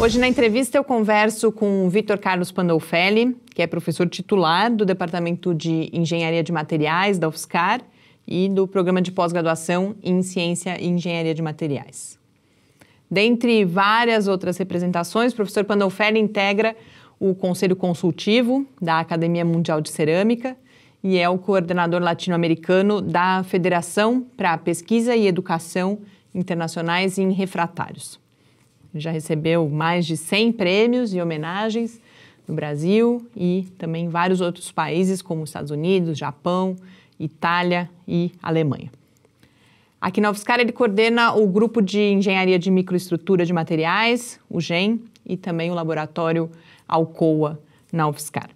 Hoje na entrevista eu converso com o Vitor Carlos Pandolfelli, que é professor titular do Departamento de Engenharia de Materiais da UFSCar e do Programa de Pós-Graduação em Ciência e Engenharia de Materiais. Dentre várias outras representações, o professor Pandolfelli integra o Conselho Consultivo da Academia Mundial de Cerâmica e é o coordenador latino-americano da Federação para a Pesquisa e Educação Internacionais em Refratários. Já recebeu mais de 100 prêmios e homenagens no Brasil e também em vários outros países, como Estados Unidos, Japão, Itália e Alemanha. Aqui na UFSCar, ele coordena o Grupo de Engenharia de Microestrutura de Materiais, o GEM, e também o Laboratório Alcoa na UFSCar.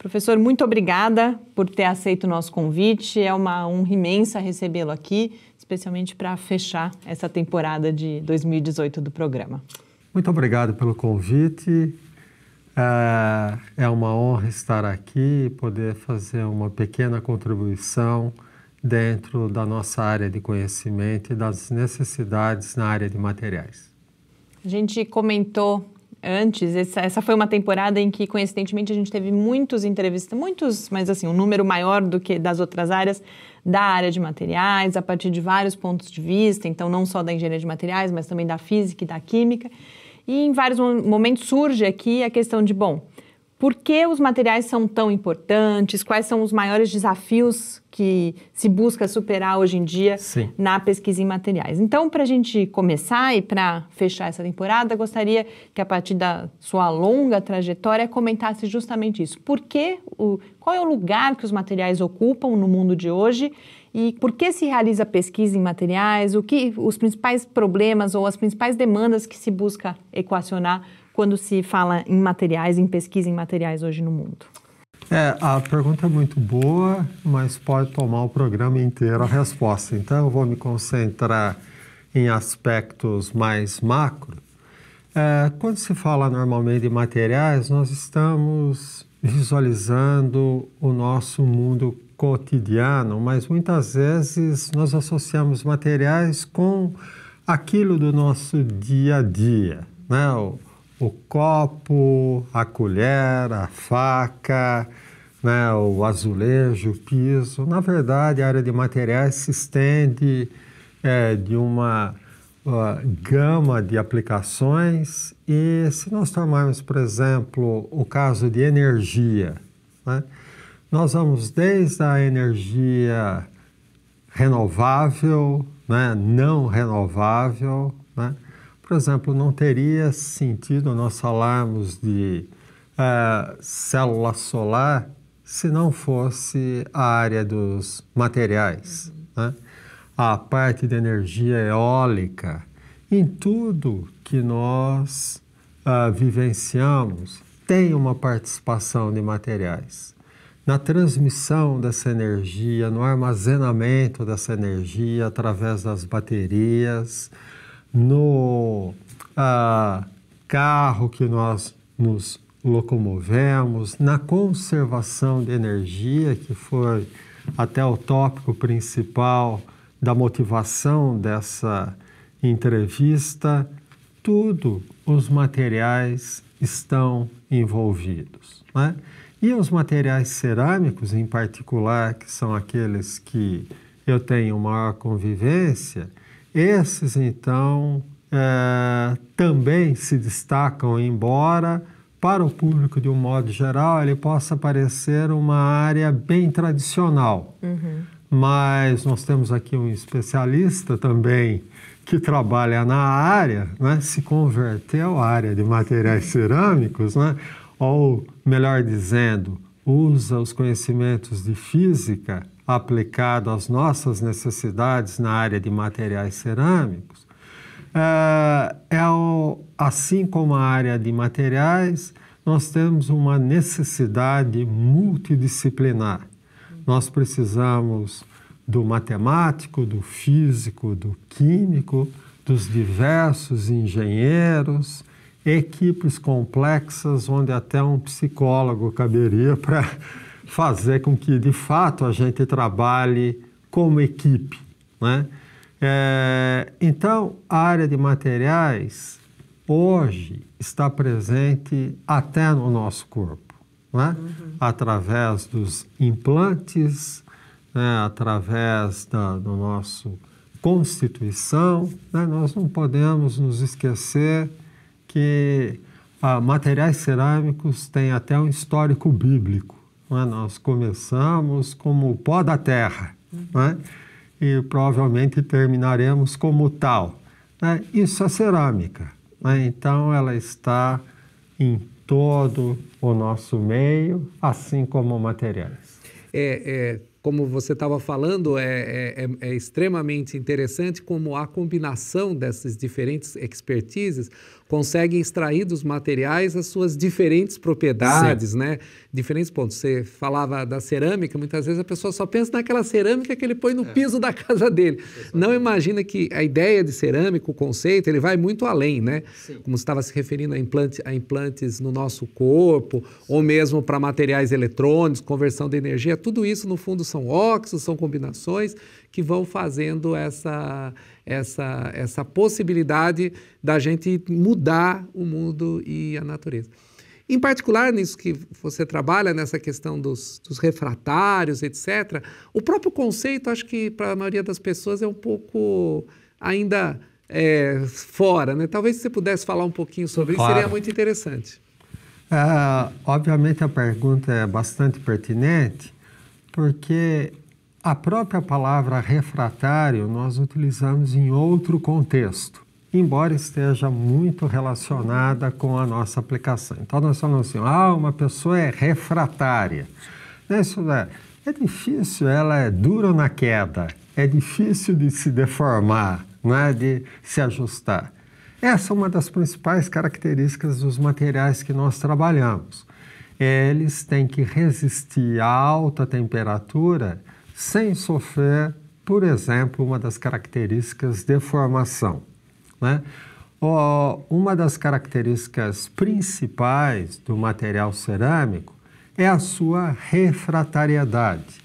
Professor, muito obrigada por ter aceito o nosso convite. É uma honra imensa recebê-lo aqui, especialmente para fechar essa temporada de 2018 do programa. Muito obrigado pelo convite. É, é uma honra estar aqui e poder fazer uma pequena contribuição dentro da nossa área de conhecimento e das necessidades na área de materiais. A gente comentou antes, essa, essa foi uma temporada em que, coincidentemente, a gente teve muitos entrevistas, muitos, mas assim, um número maior do que das outras áreas, da área de materiais, a partir de vários pontos de vista, então não só da engenharia de materiais, mas também da física e da química. E em vários momentos surge aqui a questão de, bom, por que os materiais são tão importantes? Quais são os maiores desafios que se busca superar hoje em dia Sim. na pesquisa em materiais? Então, para a gente começar e para fechar essa temporada, gostaria que a partir da sua longa trajetória comentasse justamente isso. Por que, o, qual é o lugar que os materiais ocupam no mundo de hoje e por que se realiza pesquisa em materiais? O que os principais problemas ou as principais demandas que se busca equacionar? quando se fala em materiais, em pesquisa em materiais hoje no mundo? É, a pergunta é muito boa, mas pode tomar o programa inteiro a resposta. Então, eu vou me concentrar em aspectos mais macro. É, quando se fala normalmente de materiais, nós estamos visualizando o nosso mundo cotidiano, mas muitas vezes nós associamos materiais com aquilo do nosso dia a dia, né? O, o copo, a colher, a faca, né, o azulejo, o piso. Na verdade, a área de materiais se estende é, de uma uh, gama de aplicações e se nós tomarmos, por exemplo, o caso de energia, né, nós vamos desde a energia renovável, né, não renovável, né, por exemplo, não teria sentido nós falarmos de uh, célula solar se não fosse a área dos materiais. Uhum. Né? A parte de energia eólica, em tudo que nós uh, vivenciamos, tem uma participação de materiais. Na transmissão dessa energia, no armazenamento dessa energia através das baterias, no ah, carro que nós nos locomovemos, na conservação de energia, que foi até o tópico principal da motivação dessa entrevista, tudo os materiais estão envolvidos. Né? E os materiais cerâmicos, em particular, que são aqueles que eu tenho maior convivência, esses, então, é, também se destacam, embora para o público de um modo geral ele possa parecer uma área bem tradicional. Uhum. Mas nós temos aqui um especialista também que trabalha na área, né, se converteu à área de materiais cerâmicos, né, ou melhor dizendo, usa os conhecimentos de física aplicado às nossas necessidades na área de materiais cerâmicos, é, é o, assim como a área de materiais, nós temos uma necessidade multidisciplinar. Nós precisamos do matemático, do físico, do químico, dos diversos engenheiros, equipes complexas onde até um psicólogo caberia para fazer com que, de fato, a gente trabalhe como equipe. Né? É, então, a área de materiais hoje está presente até no nosso corpo, né? Uhum. através dos implantes, né? através da, do nosso constituição. Né? Nós não podemos nos esquecer que ah, materiais cerâmicos têm até um histórico bíblico. É? Nós começamos como o pó da terra é? e provavelmente terminaremos como tal. É? Isso é cerâmica. Então, ela está em todo o nosso meio, assim como materiais. É, é como você estava falando, é, é, é, é, extremamente interessante como a combinação dessas diferentes expertises consegue extrair dos materiais as suas diferentes propriedades, né? Diferentes pontos. Você falava da cerâmica, muitas vezes a pessoa só pensa naquela cerâmica que ele põe no é. piso da casa dele. Não imagina que a ideia de cerâmica, o conceito, ele vai muito além, né? Sim. Como você estava se referindo a, implante, a implantes no nosso corpo, Sim. ou mesmo para materiais eletrônicos, conversão de energia, tudo isso, no fundo, são óxidos, são combinações que vão fazendo essa, essa, essa possibilidade da gente mudar o mundo e a natureza. Em particular, nisso que você trabalha, nessa questão dos, dos refratários, etc., o próprio conceito, acho que para a maioria das pessoas é um pouco ainda é, fora. Né? Talvez se você pudesse falar um pouquinho sobre claro. isso, seria muito interessante. Ah, obviamente a pergunta é bastante pertinente porque a própria palavra refratário nós utilizamos em outro contexto, embora esteja muito relacionada com a nossa aplicação. Então nós falamos assim, ah, uma pessoa é refratária. Isso é, é difícil, ela é dura na queda, é difícil de se deformar, né, de se ajustar. Essa é uma das principais características dos materiais que nós trabalhamos eles têm que resistir a alta temperatura sem sofrer, por exemplo, uma das características deformação. Né? uma das características principais do material cerâmico é a sua refratariedade,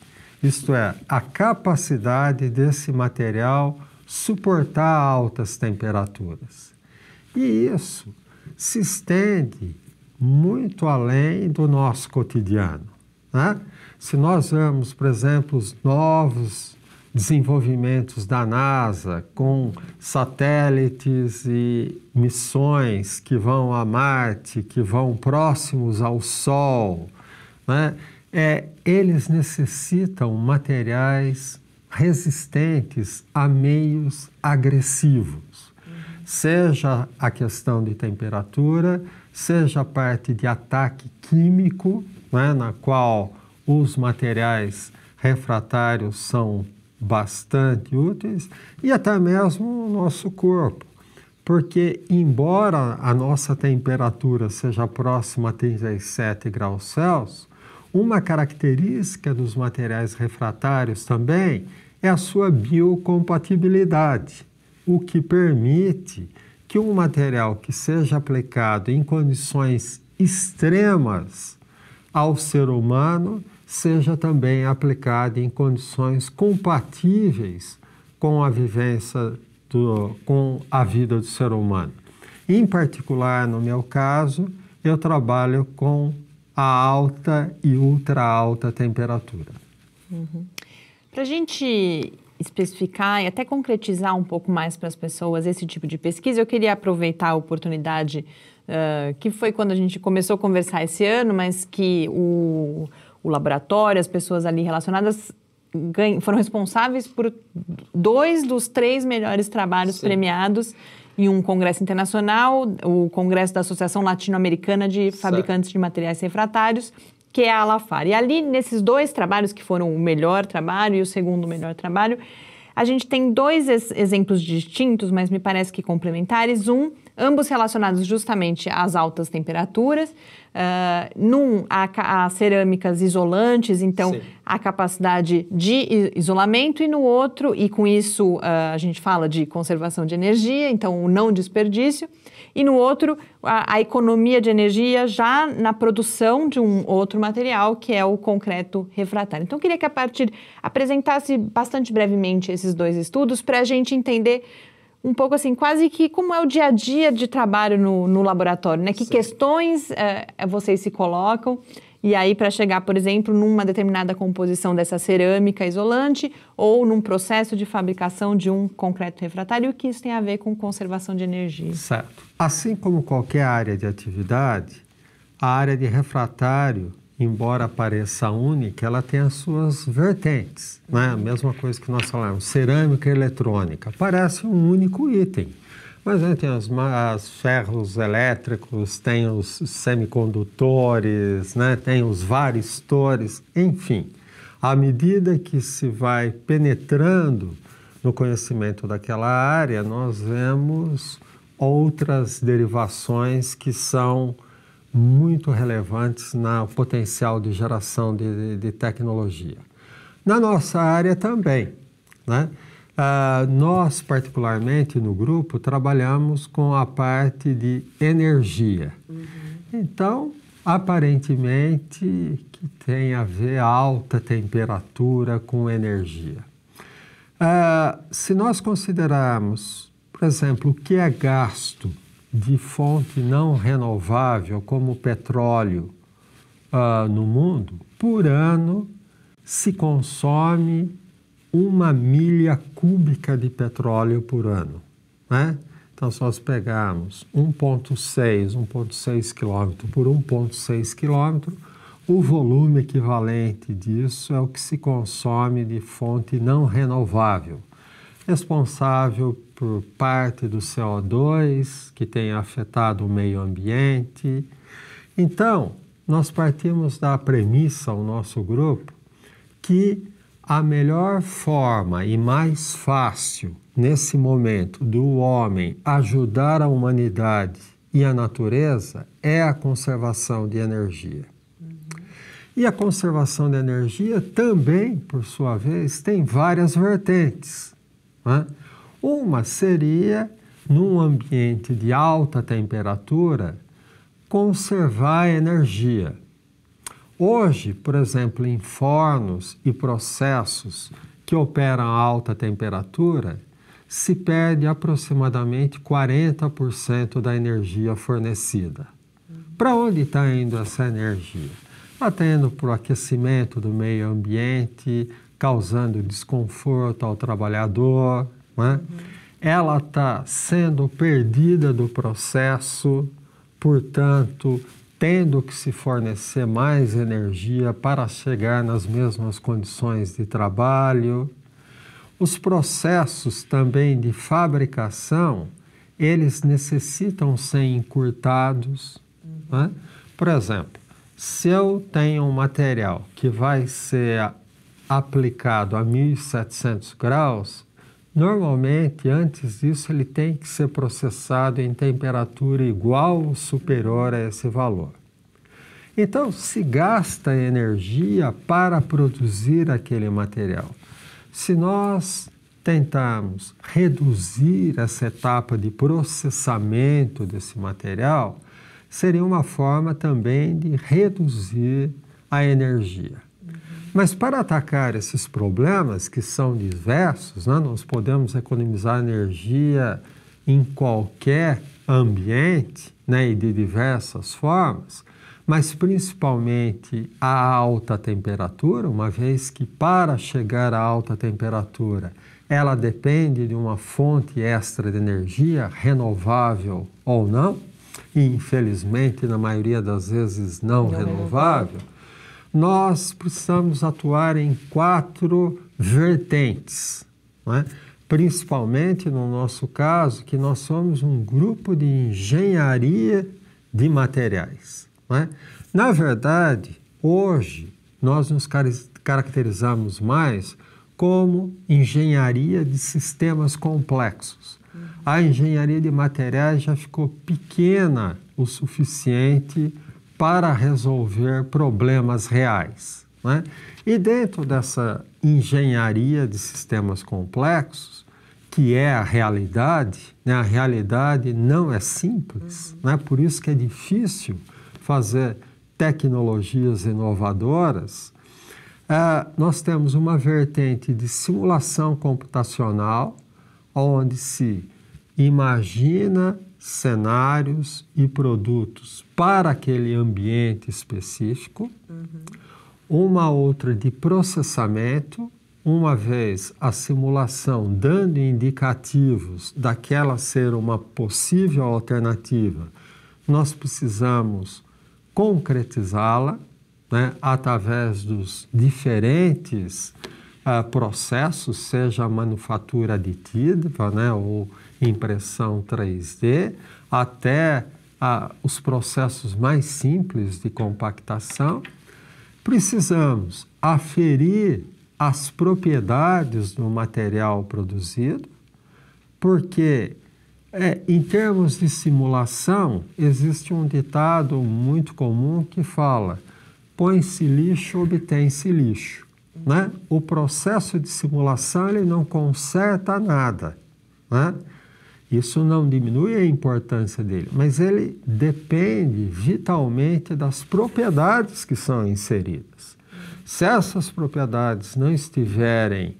isto é, a capacidade desse material suportar altas temperaturas. E isso se estende muito além do nosso cotidiano. Né? Se nós vemos, por exemplo, os novos desenvolvimentos da NASA com satélites e missões que vão a Marte, que vão próximos ao Sol, né? é, eles necessitam materiais resistentes a meios agressivos, uhum. seja a questão de temperatura, seja a parte de ataque químico, né, na qual os materiais refratários são bastante úteis, e até mesmo o nosso corpo. Porque, embora a nossa temperatura seja próxima a 37 graus Celsius, uma característica dos materiais refratários também é a sua biocompatibilidade, o que permite que um material que seja aplicado em condições extremas ao ser humano seja também aplicado em condições compatíveis com a vivência do, com a vida do ser humano. Em particular, no meu caso, eu trabalho com a alta e ultra alta temperatura. Uhum. Para a gente especificar e até concretizar um pouco mais para as pessoas esse tipo de pesquisa, eu queria aproveitar a oportunidade uh, que foi quando a gente começou a conversar esse ano, mas que o, o laboratório, as pessoas ali relacionadas ganham, foram responsáveis por dois dos três melhores trabalhos Sim. premiados em um congresso internacional, o Congresso da Associação Latino-Americana de Fabricantes certo. de Materiais Refratários, que é a Alafar. E ali, nesses dois trabalhos, que foram o melhor trabalho e o segundo melhor trabalho, a gente tem dois ex exemplos distintos, mas me parece que complementares. Um, ambos relacionados justamente às altas temperaturas, Uh, num, há, há, cerâmicas isolantes, então Sim. a capacidade de isolamento, e no outro, e com isso uh, a gente fala de conservação de energia, então o não desperdício, e no outro, a, a, economia de energia já na produção de um outro material, que é o concreto refratário. Então, eu queria que a partir apresentasse bastante brevemente esses dois estudos para a gente entender um pouco assim, quase que como é o dia a dia de trabalho no, no laboratório, né? Que Sim. questões é, vocês se colocam e aí, para chegar, por exemplo, numa determinada composição dessa cerâmica isolante ou num processo de fabricação de um concreto refratário, o que isso tem a ver com conservação de energia. Certo. Assim como qualquer área de atividade, a área de refratário embora pareça única, ela tem as suas vertentes. Né? A mesma coisa que nós falamos, cerâmica e eletrônica. Parece um único item. Mas né, tem os, as ferros elétricos, tem os semicondutores, né, tem os varistores, enfim. À medida que se vai penetrando no conhecimento daquela área, nós vemos outras derivações que são muito relevantes no potencial de geração de, de, de tecnologia. Na nossa área também, né? Uh, nós, particularmente no grupo, trabalhamos com a parte de energia. Uhum. Então, aparentemente, que tem a ver alta temperatura com energia. Uh, se nós considerarmos, por exemplo, o que é gasto de fonte não renovável, como o petróleo, uh, no mundo, por ano se consome uma milha cúbica de petróleo por ano. Né? Então, se nós pegarmos 1,6, 1,6 quilômetro por 1,6 quilômetro, o volume equivalente disso é o que se consome de fonte não renovável, responsável por parte do CO2 que tem afetado o meio ambiente. Então, nós partimos da premissa, o nosso grupo, que a melhor forma e mais fácil nesse momento do homem ajudar a humanidade e a natureza é a conservação de energia. E a conservação de energia também, por sua vez, tem várias vertentes. Né? Uma seria, num ambiente de alta temperatura, conservar energia. Hoje, por exemplo, em fornos e processos que operam a alta temperatura, se perde aproximadamente 40% da energia fornecida. Para onde está indo essa energia? Atendo tá indo para o aquecimento do meio ambiente, causando desconforto ao trabalhador, né? Uhum. Ela está sendo perdida do processo, portanto, tendo que se fornecer mais energia para chegar nas mesmas condições de trabalho. Os processos também de fabricação, eles necessitam ser encurtados. Uhum. Né? Por exemplo, se eu tenho um material que vai ser aplicado a 1700 graus, Normalmente, antes disso, ele tem que ser processado em temperatura igual ou superior a esse valor. Então, se gasta energia para produzir aquele material. Se nós tentarmos reduzir essa etapa de processamento desse material, seria uma forma também de reduzir a energia. Mas para atacar esses problemas, que são diversos, né, nós podemos economizar energia em qualquer ambiente né, e de diversas formas, mas principalmente a alta temperatura, uma vez que para chegar à alta temperatura ela depende de uma fonte extra de energia, renovável ou não, e infelizmente na maioria das vezes não, não renovável. É nós precisamos atuar em quatro vertentes, é? principalmente no nosso caso, que nós somos um grupo de engenharia de materiais. É? Na verdade, hoje nós nos caracterizamos mais como engenharia de sistemas complexos. Uhum. A engenharia de materiais já ficou pequena o suficiente para resolver problemas reais. Né? E dentro dessa engenharia de sistemas complexos, que é a realidade, né? a realidade não é simples, uhum. né? por isso que é difícil fazer tecnologias inovadoras. É, nós temos uma vertente de simulação computacional, onde se imagina cenários e produtos para aquele ambiente específico, uhum. uma outra de processamento, uma vez a simulação dando indicativos daquela ser uma possível alternativa, nós precisamos concretizá-la né, através dos diferentes uh, processos, seja a manufatura aditiva né, ou impressão 3D até a, os processos mais simples de compactação, precisamos aferir as propriedades do material produzido, porque é, em termos de simulação, existe um ditado muito comum que fala: põe-se lixo, obtém-se lixo. Né? O processo de simulação ele não conserta nada. Né? Isso não diminui a importância dele, mas ele depende vitalmente das propriedades que são inseridas. Se essas propriedades não estiverem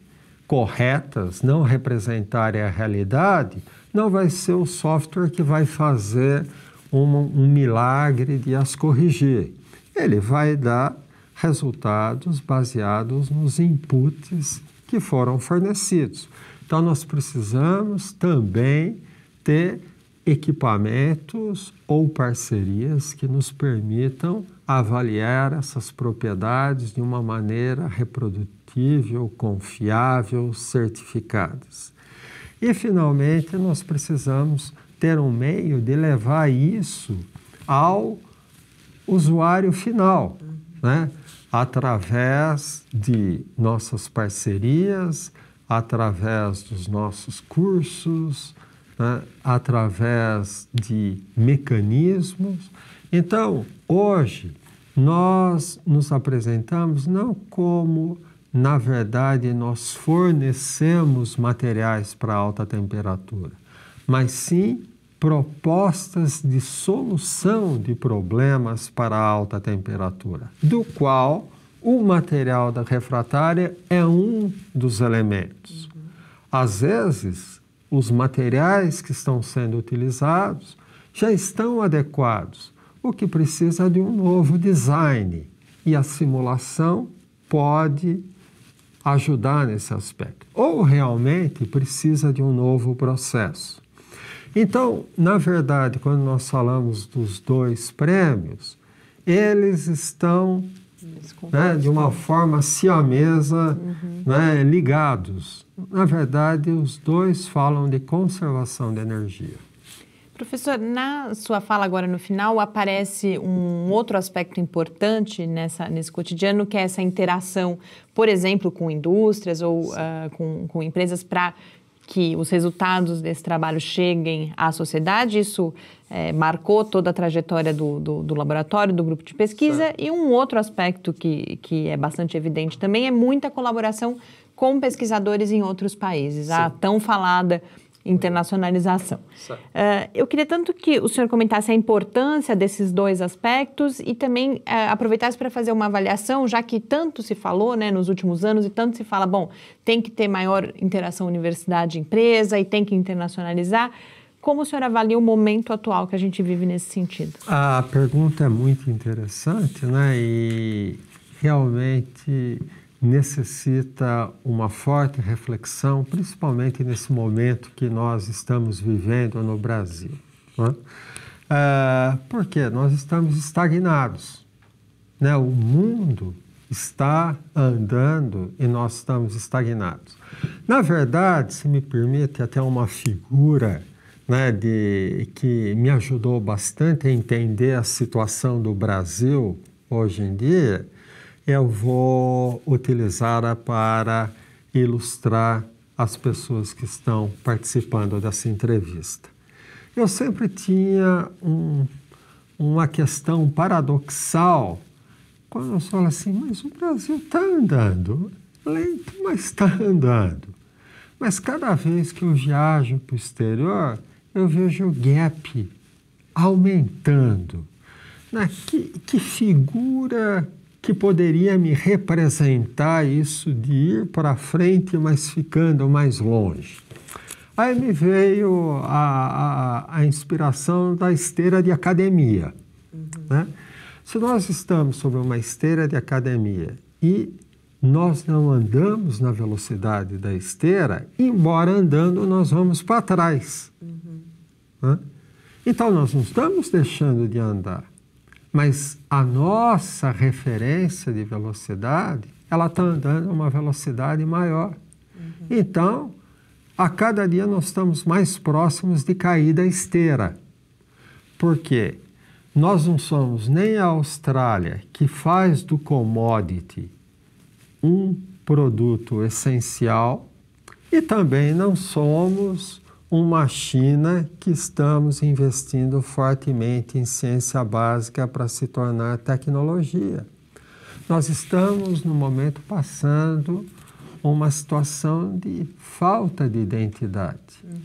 corretas, não representarem a realidade, não vai ser o software que vai fazer um, um milagre de as corrigir. Ele vai dar resultados baseados nos inputs que foram fornecidos. Então, nós precisamos também ter equipamentos ou parcerias que nos permitam avaliar essas propriedades de uma maneira reprodutível, confiável, certificadas. E, finalmente, nós precisamos ter um meio de levar isso ao usuário final, né? através de nossas parcerias, através dos nossos cursos, né, através de mecanismos. Então, hoje, nós nos apresentamos não como, na verdade, nós fornecemos materiais para alta temperatura, mas sim propostas de solução de problemas para alta temperatura, do qual o material da refratária é um dos elementos. Uhum. Às vezes, os materiais que estão sendo utilizados já estão adequados, o que precisa de um novo design. E a simulação pode ajudar nesse aspecto. Ou realmente precisa de um novo processo. Então, na verdade, quando nós falamos dos dois prêmios, eles estão né, de uma forma siamesa, assim, uhum. né, ligados. Na verdade, os dois falam de conservação de energia. Professor, na sua fala agora no final aparece um outro aspecto importante nessa, nesse cotidiano, que é essa interação, por exemplo, com indústrias ou uh, com, com empresas para que os resultados desse trabalho cheguem à sociedade. Isso é, marcou toda a trajetória do, do, do, laboratório, do grupo de pesquisa. Certo. E um outro aspecto que, que é bastante evidente também é muita colaboração com pesquisadores em outros países. Sim. A tão falada internacionalização. Uh, eu queria tanto que o senhor comentasse a importância desses dois aspectos e também uh, aproveitasse para fazer uma avaliação, já que tanto se falou né, nos últimos anos e tanto se fala, bom, tem que ter maior interação universidade-empresa e tem que internacionalizar. Como o senhor avalia o momento atual que a gente vive nesse sentido? A pergunta é muito interessante, né? E realmente necessita uma forte reflexão, principalmente nesse momento que nós estamos vivendo no Brasil. Né? É, porque nós estamos estagnados. Né? O mundo está andando e nós estamos estagnados. Na verdade, se me permite, até uma figura né, de, que me ajudou bastante a entender a situação do Brasil hoje em dia eu vou utilizá-la para ilustrar as pessoas que estão participando dessa entrevista. Eu sempre tinha um, uma questão paradoxal quando eu falo assim, mas o Brasil está andando, lento, mas está andando. Mas cada vez que eu viajo para o exterior, eu vejo o gap aumentando. Na, né? que, que figura que poderia me representar isso de ir para frente, mas ficando mais longe. Aí me veio a, a, a inspiração da esteira de academia. Uhum. Né? Se nós estamos sobre uma esteira de academia e nós não andamos na velocidade da esteira, embora andando, nós vamos para trás. Uhum. Né? Então, nós não estamos deixando de andar mas a nossa referência de velocidade, ela está andando a uma velocidade maior. Uhum. Então, a cada dia nós estamos mais próximos de cair da esteira. Porque nós não somos nem a Austrália, que faz do commodity um produto essencial, e também não somos uma China que estamos investindo fortemente em ciência básica para se tornar tecnologia. Nós estamos, no momento, passando uma situação de falta de identidade. Uhum.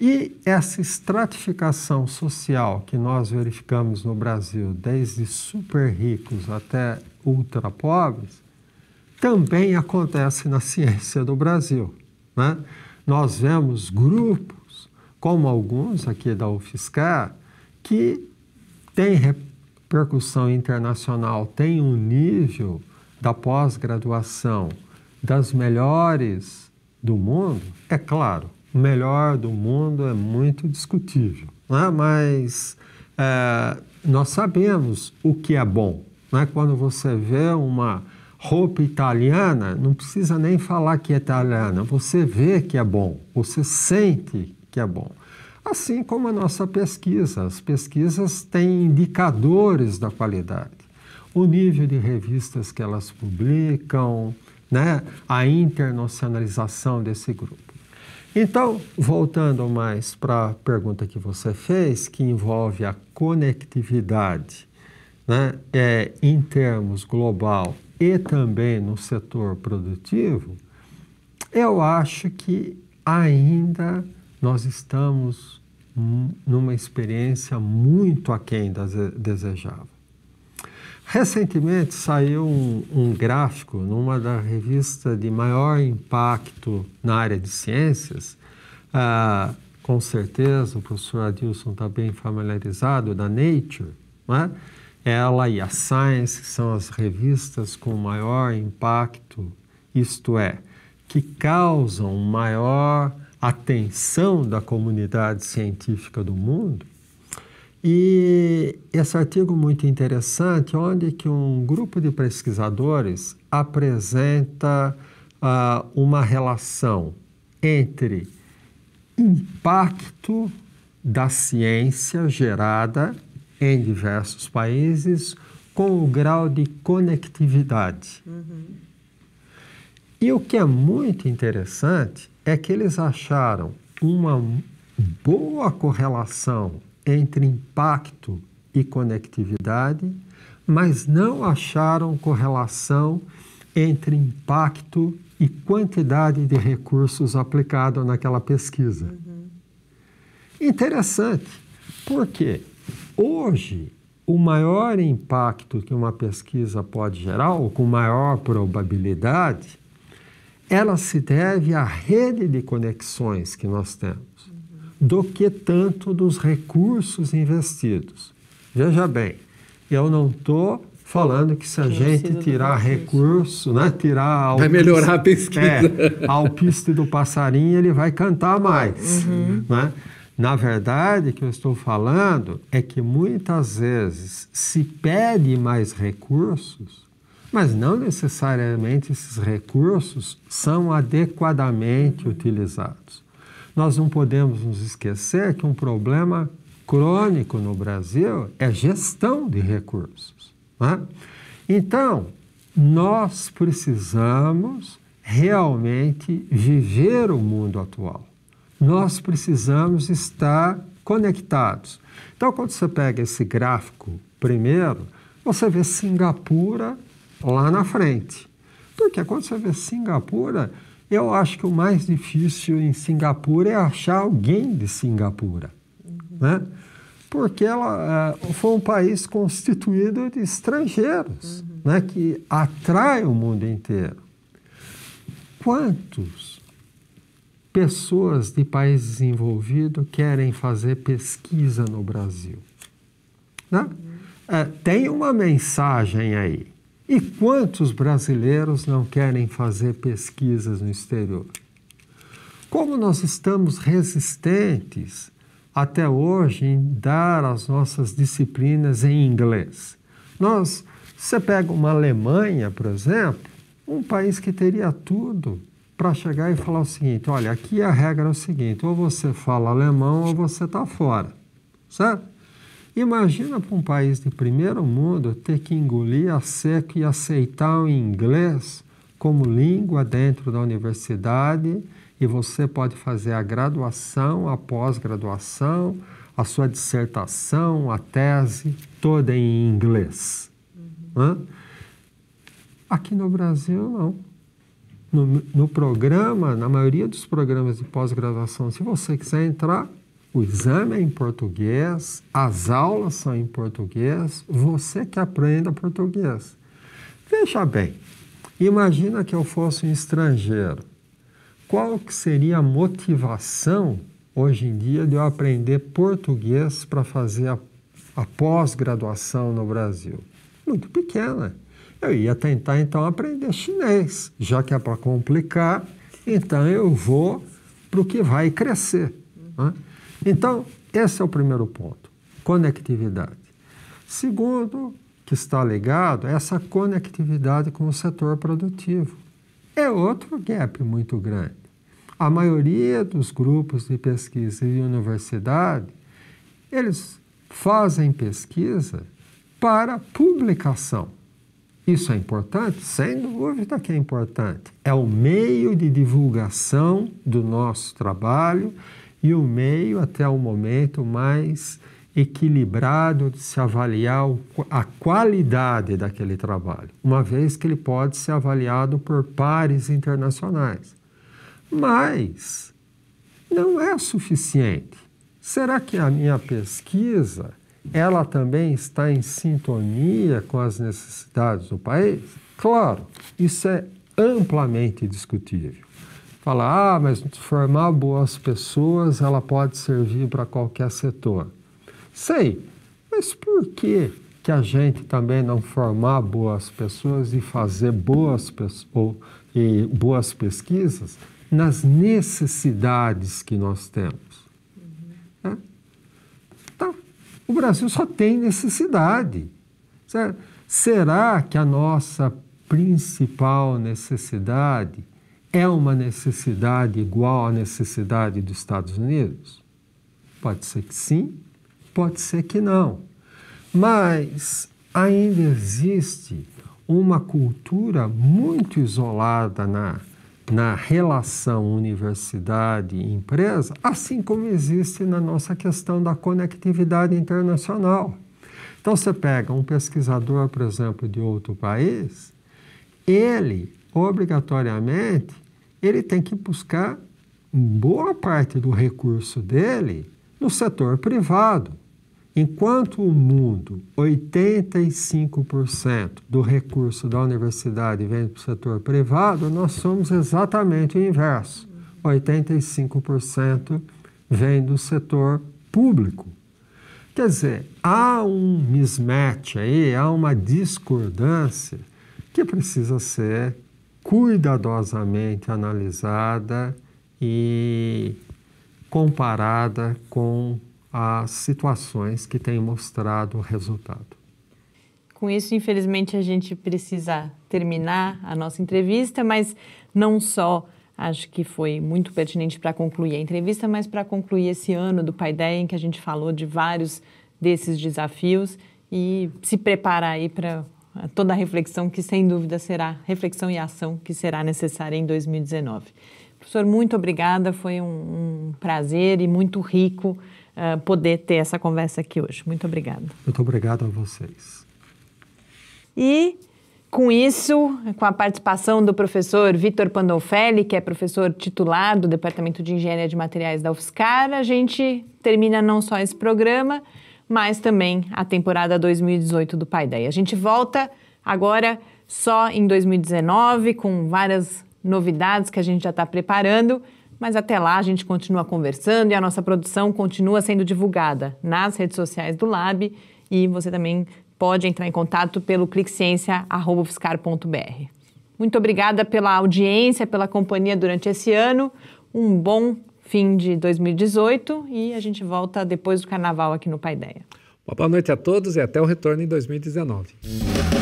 E essa estratificação social que nós verificamos no Brasil, desde super ricos até ultra pobres, também acontece na ciência do Brasil. Né? Nós vemos grupos como alguns aqui da UFSCar, que tem repercussão internacional, tem um nível da pós-graduação das melhores do mundo, é claro, o melhor do mundo é muito discutível, né? mas é, nós sabemos o que é bom. Né? Quando você vê uma roupa italiana, não precisa nem falar que é italiana, você vê que é bom, você sente que é bom. Assim como a nossa pesquisa. As pesquisas têm indicadores da qualidade. O nível de revistas que elas publicam, né? a internacionalização desse grupo. Então, voltando mais para a pergunta que você fez, que envolve a conectividade né, é, em termos global e também no setor produtivo, eu acho que ainda nós estamos numa experiência muito aquém da eh, desejava. Recentemente saiu um, um, gráfico numa da revista de maior impacto na área de ciências, ah, com certeza o professor Adilson está bem familiarizado, da Nature, né? ela e a Science, que são as revistas com maior impacto, isto é, que causam maior atenção da comunidade científica do mundo. E esse artigo muito interessante, onde que um grupo de pesquisadores apresenta uh, uma relação entre impacto da ciência gerada em diversos países com o grau de conectividade. Uhum. E o que é muito interessante é que eles acharam uma boa correlação entre impacto e conectividade, mas não acharam correlação entre impacto e quantidade de recursos aplicado naquela pesquisa. Uhum. Interessante, porque hoje o maior impacto que uma pesquisa pode gerar, ou com maior probabilidade, ela se deve à rede de conexões que nós temos, do que tanto dos recursos investidos. Veja bem, eu não estou falando que se a que gente tirar recurso, né, tirar alpiste, vai melhorar a pesquisa. É, alpiste do passarinho ele vai cantar mais, uhum. né? Na verdade, o que eu estou falando é que muitas vezes se pede mais recursos mas não necessariamente esses recursos são adequadamente utilizados. Nós não podemos nos esquecer que um problema crônico no Brasil é gestão de recursos. Né? Então, nós precisamos realmente viver o mundo atual. Nós precisamos estar conectados. Então, quando você pega esse gráfico primeiro, você vê Singapura lá na frente. Porque quando você vê Singapura, eu acho que o mais difícil em Singapura é achar alguém de Singapura, uhum. né? Porque ela uh, foi um país constituído de estrangeiros, uhum. né? Que atrai o mundo inteiro. Quantos pessoas de país desenvolvido querem fazer pesquisa no Brasil? Né? Uhum. Uh, tem uma mensagem aí e quantos brasileiros não querem fazer pesquisas no exterior? Como nós estamos resistentes até hoje em dar as nossas disciplinas em inglês? Nós, você pega uma Alemanha, por exemplo, um país que teria tudo para chegar e falar o seguinte: olha, aqui a regra é o seguinte, ou você fala alemão ou você está fora, certo? Imagina para um país de primeiro mundo ter que engolir a seco e aceitar o inglês como língua dentro da universidade e você pode fazer a graduação, a pós-graduação, a sua dissertação, a tese, toda em inglês. Uhum. Aqui no Brasil, não. No, no programa, na maioria dos programas de pós-graduação, se você quiser entrar, o exame é em português, as aulas são em português, você que aprenda português. Veja bem, imagina que eu fosse um estrangeiro. Qual que seria a motivação hoje em dia de eu aprender português para fazer a, a pós-graduação no Brasil? Muito pequena. Eu ia tentar então aprender chinês, já que é para complicar, então eu vou para o que vai crescer. Né? Então, esse é o primeiro ponto: conectividade. Segundo, que está ligado a é essa conectividade com o setor produtivo. É outro gap muito grande. A maioria dos grupos de pesquisa e universidade, eles fazem pesquisa para publicação. Isso é importante? Sem dúvida que é importante. É o meio de divulgação do nosso trabalho e o meio até o momento mais equilibrado de se avaliar a qualidade daquele trabalho, uma vez que ele pode ser avaliado por pares internacionais. Mas não é suficiente. Será que a minha pesquisa ela também está em sintonia com as necessidades do país? Claro, isso é amplamente discutível falar, ah, mas formar boas pessoas, ela pode servir para qualquer setor. Sei, mas por que, que a gente também não formar boas pessoas e fazer boas, ou, e boas pesquisas nas necessidades que nós temos? Uhum. É? Tá. O Brasil só tem necessidade. Certo? Será que a nossa principal necessidade é uma necessidade igual à necessidade dos Estados Unidos? Pode ser que sim, pode ser que não. Mas ainda existe uma cultura muito isolada na, na relação universidade e empresa, assim como existe na nossa questão da conectividade internacional. Então você pega um pesquisador, por exemplo, de outro país, ele obrigatoriamente ele tem que buscar boa parte do recurso dele no setor privado. Enquanto o mundo, 85% do recurso da universidade vem para o setor privado, nós somos exatamente o inverso. 85% vem do setor público. Quer dizer, há um mismatch aí, há uma discordância que precisa ser cuidadosamente analisada e comparada com as situações que têm mostrado o resultado. Com isso, infelizmente, a gente precisa terminar a nossa entrevista, mas não só acho que foi muito pertinente para concluir a entrevista, mas para concluir esse ano do Paideia, em que a gente falou de vários desses desafios e se preparar aí para toda a reflexão que, sem dúvida, será reflexão e ação que será necessária em 2019. Professor, muito obrigada, foi um, um prazer e muito rico uh, poder ter essa conversa aqui hoje. Muito obrigada. Muito obrigado a vocês. E com isso, com a participação do professor Vitor Pandolfelli, que é professor titular do Departamento de Engenharia de Materiais da UFSCar, a gente termina não só esse programa, mas também a temporada 2018 do Pai Day. A gente volta agora só em 2019 com várias novidades que a gente já está preparando, mas até lá a gente continua conversando e a nossa produção continua sendo divulgada nas redes sociais do Lab e você também pode entrar em contato pelo cliqueciência.fiscar.br. Muito obrigada pela audiência, pela companhia durante esse ano. Um bom fim de 2018 e a gente volta depois do carnaval aqui no Paideia. Uma boa noite a todos e até o retorno em 2019.